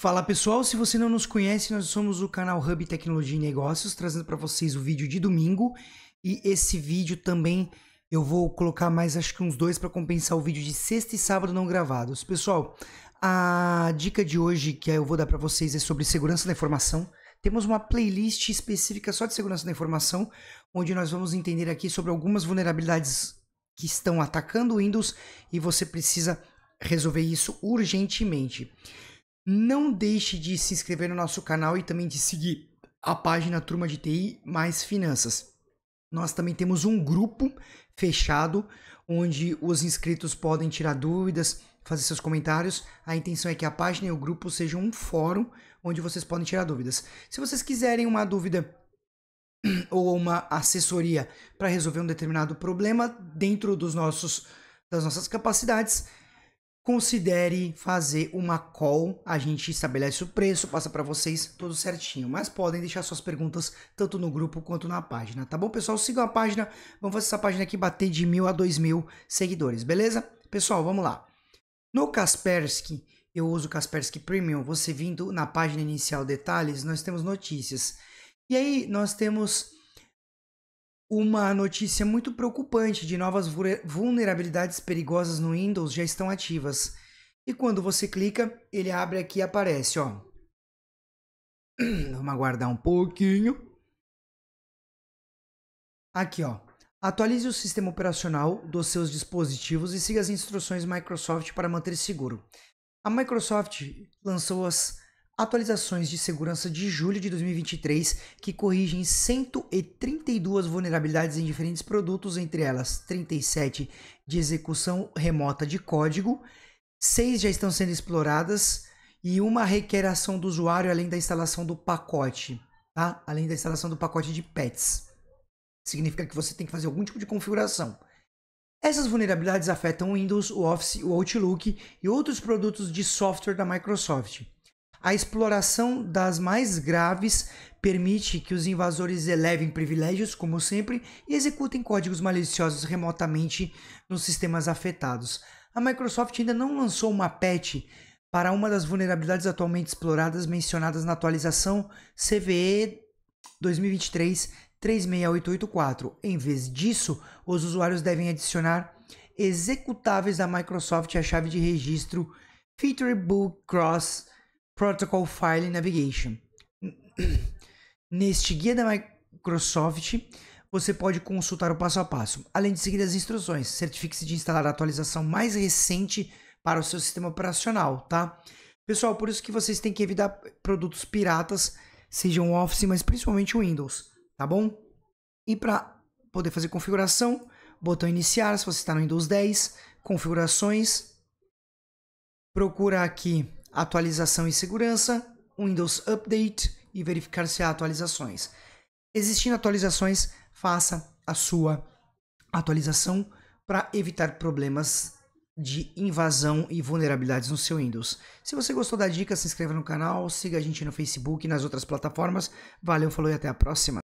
Fala pessoal, se você não nos conhece, nós somos o canal Hub Tecnologia e Negócios, trazendo para vocês o vídeo de domingo. E esse vídeo também eu vou colocar mais acho que uns dois para compensar o vídeo de sexta e sábado não gravados. Pessoal, a dica de hoje que eu vou dar para vocês é sobre segurança da informação. Temos uma playlist específica só de segurança da informação, onde nós vamos entender aqui sobre algumas vulnerabilidades que estão atacando o Windows e você precisa resolver isso urgentemente. Não deixe de se inscrever no nosso canal e também de seguir a página Turma de TI mais Finanças. Nós também temos um grupo fechado onde os inscritos podem tirar dúvidas, fazer seus comentários. A intenção é que a página e o grupo sejam um fórum onde vocês podem tirar dúvidas. Se vocês quiserem uma dúvida ou uma assessoria para resolver um determinado problema dentro dos nossos das nossas capacidades, considere fazer uma call. A gente estabelece o preço, passa para vocês tudo certinho. Mas podem deixar suas perguntas tanto no grupo quanto na página, tá bom, pessoal? Sigam a página. Vamos fazer essa página aqui bater de mil a dois mil seguidores, beleza? Pessoal, vamos lá. No Kaspersky, eu uso o Kaspersky Premium. Você vindo na página inicial detalhes, nós temos notícias. E aí nós temos uma notícia muito preocupante de novas vulnerabilidades perigosas no Windows já estão ativas. E quando você clica, ele abre aqui e aparece, ó. Vamos aguardar um pouquinho. Aqui, ó. Atualize o sistema operacional dos seus dispositivos e siga as instruções Microsoft para manter seguro. A Microsoft lançou as atualizações de segurança de julho de 2023 que corrigem 132 vulnerabilidades em diferentes produtos, entre elas 37 de execução remota de código, seis já estão sendo exploradas e uma requer ação do usuário além da instalação do pacote, tá? Além da instalação do pacote de pets. Significa que você tem que fazer algum tipo de configuração. Essas vulnerabilidades afetam o Windows, o Office, o Outlook e outros produtos de software da Microsoft. A exploração das mais graves permite que os invasores elevem privilégios, como sempre, e executem códigos maliciosos remotamente nos sistemas afetados. A Microsoft ainda não lançou uma patch para uma das vulnerabilidades atualmente exploradas mencionadas na atualização CVE 2023-36884. Em vez disso, os usuários devem adicionar executáveis da Microsoft à chave de registro Feature Book Cross Protocol File Navigation. Neste guia da Microsoft, você pode consultar o passo a passo, além de seguir as instruções. Certifique-se de instalar a atualização mais recente para o seu sistema operacional, tá? Pessoal, por isso que vocês têm que evitar produtos piratas, sejam Office, mas principalmente Windows, tá bom? E para poder fazer configuração, botão iniciar, se você está no Windows 10, configurações, procura aqui atualização e segurança, Windows Update e verificar se há atualizações. Existindo atualizações, faça a sua atualização para evitar problemas de invasão e vulnerabilidades no seu Windows. Se você gostou da dica, se inscreva no canal, siga a gente no Facebook e nas outras plataformas. Valeu, falou e até a próxima.